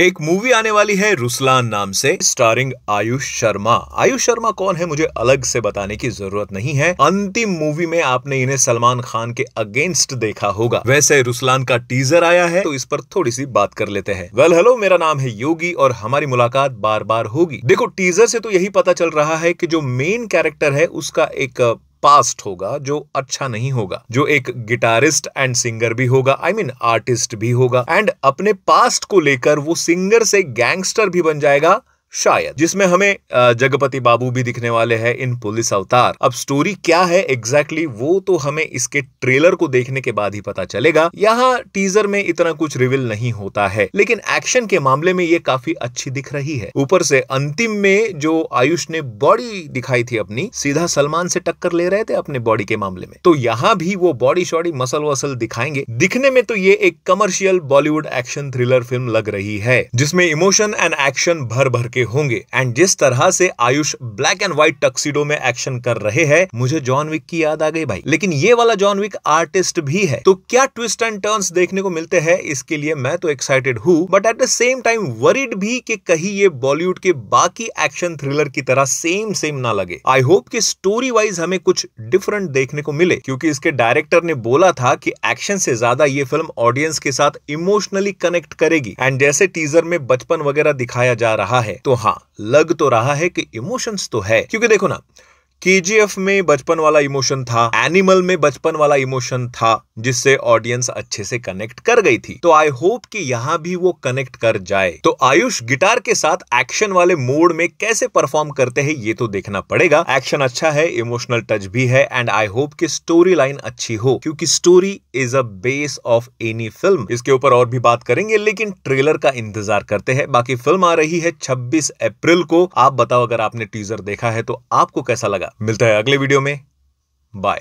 एक मूवी आने वाली है रुसलान नाम से स्टारिंग आयुष शर्मा आयुष शर्मा कौन है मुझे अलग से बताने की जरूरत नहीं है अंतिम मूवी में आपने इन्हें सलमान खान के अगेंस्ट देखा होगा वैसे रुसलान का टीजर आया है तो इस पर थोड़ी सी बात कर लेते हैं वेल हेलो मेरा नाम है योगी और हमारी मुलाकात बार बार होगी देखो टीजर से तो यही पता चल रहा है की जो मेन कैरेक्टर है उसका एक पास्ट होगा जो अच्छा नहीं होगा जो एक गिटारिस्ट एंड सिंगर भी होगा I I mean mean, artist भी होगा एंड अपने पास्ट को लेकर वो सिंगर से गैंगस्टर भी बन जाएगा शायद जिसमें हमें जगपति बाबू भी दिखने वाले हैं इन पुलिस अवतार अब स्टोरी क्या है एग्जैक्टली exactly वो तो हमें इसके ट्रेलर को देखने के बाद ही पता चलेगा यहाँ टीजर में इतना कुछ रिविल नहीं होता है लेकिन एक्शन के मामले में ये काफी अच्छी दिख रही है ऊपर से अंतिम में जो आयुष ने बॉडी दिखाई थी अपनी सीधा सलमान से टक्कर ले रहे थे अपने बॉडी के मामले में तो यहाँ भी वो बॉडी शॉडी मसल वसल दिखाएंगे दिखने में तो ये एक commercial Bollywood action thriller film लग रही है जिसमें इमोशन एंड एक्शन भर भर के के होंगे एंड जिस तरह से Aayush black and white tuxedo में एक्शन कर रहे हैं मुझे जॉन विक की याद आ गई भाई लेकिन ये वाला जॉन विक आर्टिस्ट भी है तो क्या ट्विस्ट एंड टर्न्स देखने को मिलते हैं इसके लिए मैं तो एक्साइटेड हूँ but at the same time worried भी कि कहीं ये बॉलीवुड के बाकी एक्शन थ्रिलर की तरह सेम सेम ना लगे आई होप कि स्टोरी वाइज हमें कुछ डिफरेंट देखने को मिले क्योंकि इसके डायरेक्टर ने बोला था कि एक्शन से ज्यादा ये फिल्म ऑडियंस के साथ इमोशनली कनेक्ट करेगी एंड जैसे टीजर में बचपन वगैरह दिखाया जा रहा है तो तो हाँ लग तो रहा है कि इमोशंस तो है क्योंकि देखो ना केजीएफ में बचपन वाला इमोशन था एनिमल में बचपन वाला इमोशन था जिससे ऑडियंस अच्छे से कनेक्ट कर गई थी तो आई होप कि यहाँ भी वो कनेक्ट कर जाए तो आयुष गिटार के साथ एक्शन वाले मोड में कैसे परफॉर्म करते हैं ये तो देखना पड़ेगा एक्शन अच्छा है इमोशनल टच भी है एंड आई होप कि स्टोरी लाइन अच्छी हो क्योंकि story is a base of any film इसके ऊपर और भी बात करेंगे लेकिन ट्रेलर का इंतजार करते हैं बाकी फिल्म आ रही है छब्बीस अप्रैल को आप बताओ अगर आपने टीजर देखा है तो आपको कैसा लगा मिलता है अगले वीडियो में बाय